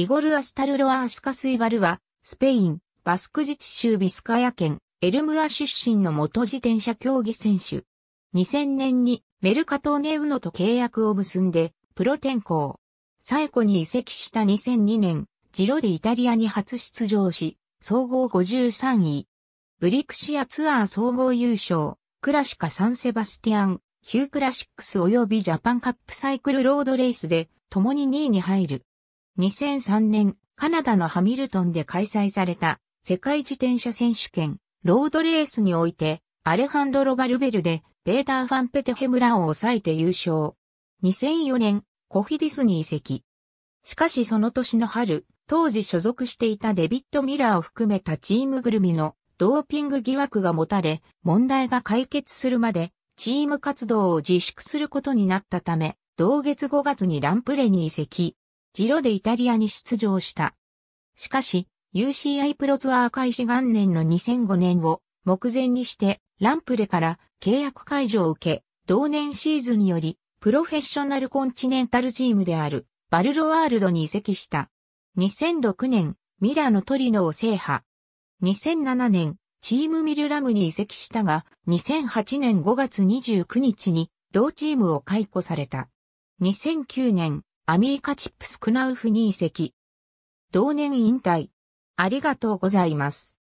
イゴル・アスタルロア・スカスイバルは、スペイン、バスク自治州ビスカヤ県、エルムア出身の元自転車競技選手。2000年にメルカトネウノと契約を結んで、プロ転向。最コに移籍した2002年、ジロでイタリアに初出場し、総合53位。ブリクシアツアー総合優勝、クラシカ・サンセバスティアン、ヒュークラシックス及びジャパンカップサイクルロードレースで、共に2位に入る。2003年、カナダのハミルトンで開催された世界自転車選手権ロードレースにおいて、アレハンドロ・バルベルで、ベーダー・ファンペテヘムラを抑えて優勝。2004年、コフィディスに移籍。しかしその年の春、当時所属していたデビッド・ミラーを含めたチームぐるみのドーピング疑惑が持たれ、問題が解決するまで、チーム活動を自粛することになったため、同月5月にランプレに移籍。ジロでイタリアに出場した。しかし、UCI プロツアー開始元年の2005年を目前にしてランプレから契約解除を受け、同年シーズンによりプロフェッショナルコンチネンタルチームであるバルロワールドに移籍した。2006年、ミラノトリノを制覇。2007年、チームミルラムに移籍したが、2008年5月29日に同チームを解雇された。2009年、アミーカチップスクナウフ2遺跡。同年引退。ありがとうございます。